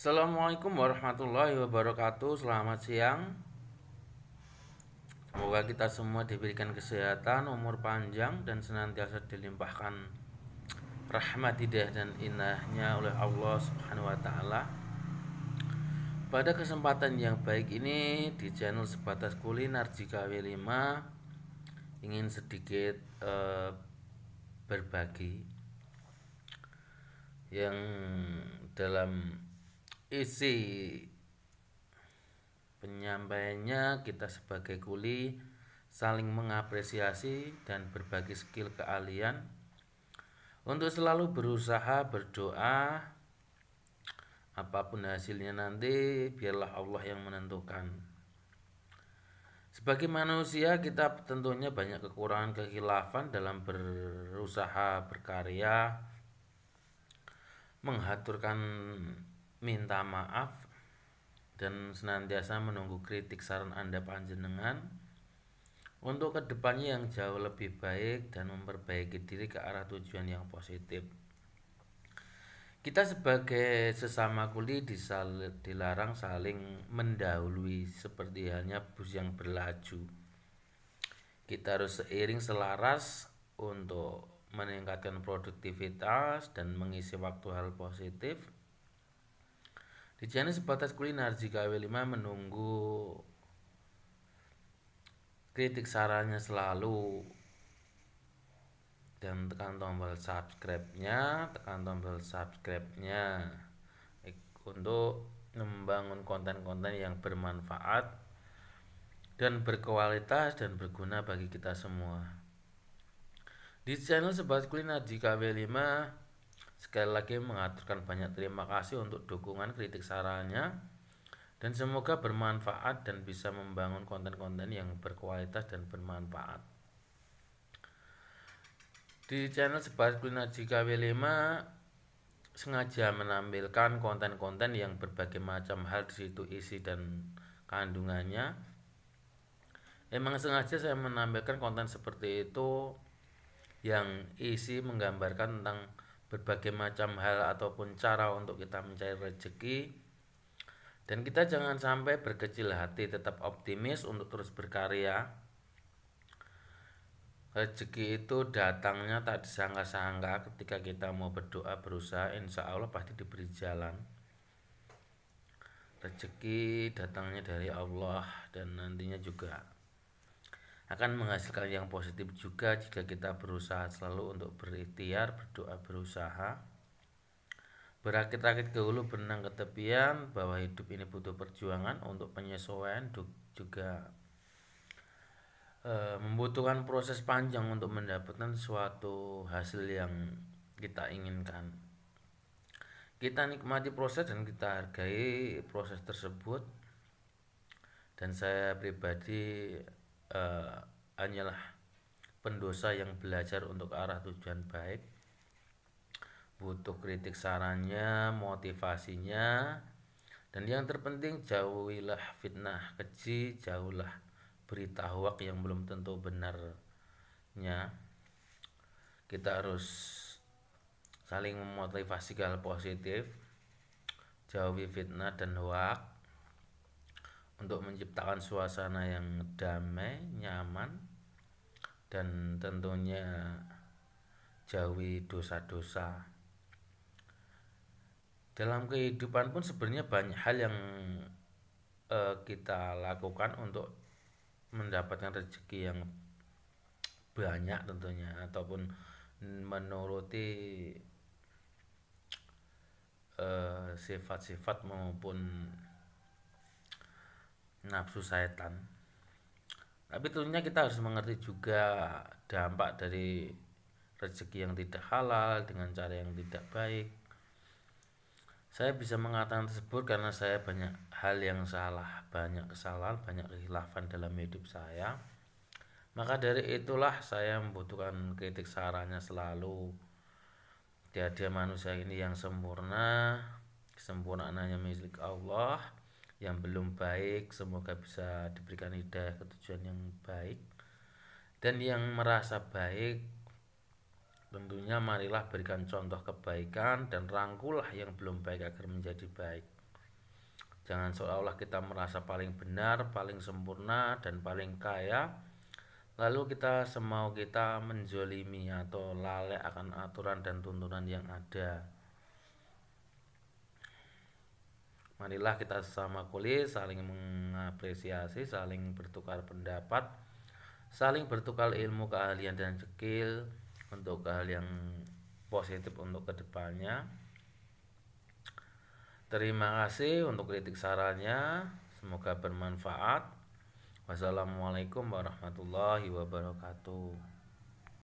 Assalamualaikum warahmatullahi wabarakatuh Selamat siang Semoga kita semua diberikan kesehatan, umur panjang Dan senantiasa dilimpahkan rahmat hidayah dan inahnya oleh Allah subhanahu wa ta'ala Pada kesempatan yang baik ini di channel Sebatas Kuliner JKW5 Ingin sedikit eh, berbagi yang dalam isi penyampaiannya kita sebagai kuli saling mengapresiasi dan berbagi skill keahlian untuk selalu berusaha berdoa apapun hasilnya nanti biarlah Allah yang menentukan sebagai manusia kita tentunya banyak kekurangan kekhilafan dalam berusaha berkarya menghaturkan minta maaf dan senantiasa menunggu kritik saran Anda panjenengan untuk kedepannya yang jauh lebih baik dan memperbaiki diri ke arah tujuan yang positif. Kita sebagai sesama kuli disal, dilarang saling mendahului seperti hanya bus yang berlaju. Kita harus seiring selaras untuk meningkatkan produktivitas dan mengisi waktu hal positif di channel sebatas kuliner jika Wilima menunggu kritik sarannya selalu dan tekan tombol subscribe-nya, tekan tombol subscribe-nya untuk membangun konten-konten yang bermanfaat dan berkualitas dan berguna bagi kita semua. Di channel Sebat Kuliner JKW 5 Sekali lagi mengaturkan banyak terima kasih untuk dukungan kritik sarannya dan semoga bermanfaat dan bisa membangun konten-konten yang berkualitas dan bermanfaat. Di channel Sebar Kuliner JKW5 sengaja menampilkan konten-konten yang berbagai macam hal di situ isi dan kandungannya. Emang sengaja saya menampilkan konten seperti itu yang isi menggambarkan tentang berbagai macam hal ataupun cara untuk kita mencari rezeki dan kita jangan sampai berkecil hati tetap optimis untuk terus berkarya rezeki itu datangnya tak disangka-sangka ketika kita mau berdoa berusaha insya Allah pasti diberi jalan rezeki datangnya dari Allah dan nantinya juga akan menghasilkan yang positif juga jika kita berusaha selalu untuk berikhtiar, berdoa, berusaha. Berakit-rakit ke hulu, berenang ke tepian, bahwa hidup ini butuh perjuangan untuk penyesuaian juga e, membutuhkan proses panjang untuk mendapatkan suatu hasil yang kita inginkan. Kita nikmati proses dan kita hargai proses tersebut. Dan saya pribadi uh, hanyalah pendosa yang belajar untuk arah tujuan baik butuh kritik sarannya motivasinya dan yang terpenting jauhilah fitnah keji jauhlah berita hoak yang belum tentu benarnya kita harus saling memotivasi hal positif jauhi fitnah dan hoak untuk menciptakan suasana yang damai, nyaman, dan tentunya jauhi dosa-dosa. Dalam kehidupan pun sebenarnya banyak hal yang uh, kita lakukan untuk mendapatkan rezeki yang banyak tentunya ataupun menuruti eh, sifat-sifat uh, maupun nafsu setan. Tapi tentunya kita harus mengerti juga dampak dari rezeki yang tidak halal dengan cara yang tidak baik. Saya bisa mengatakan tersebut karena saya banyak hal yang salah, banyak kesalahan, banyak kehilafan dalam hidup saya. Maka dari itulah saya membutuhkan kritik sarannya selalu. Tiada manusia ini yang sempurna, kesempurnaan hanya milik Allah yang belum baik semoga bisa diberikan hidayah ke tujuan yang baik dan yang merasa baik tentunya marilah berikan contoh kebaikan dan rangkulah yang belum baik agar menjadi baik jangan seolah-olah kita merasa paling benar paling sempurna dan paling kaya lalu kita semau kita menjolimi atau lalai akan aturan dan tuntunan yang ada marilah kita sama kuliah saling mengapresiasi saling bertukar pendapat saling bertukar ilmu keahlian dan skill untuk keahlian positif untuk kedepannya terima kasih untuk kritik sarannya semoga bermanfaat wassalamualaikum warahmatullahi wabarakatuh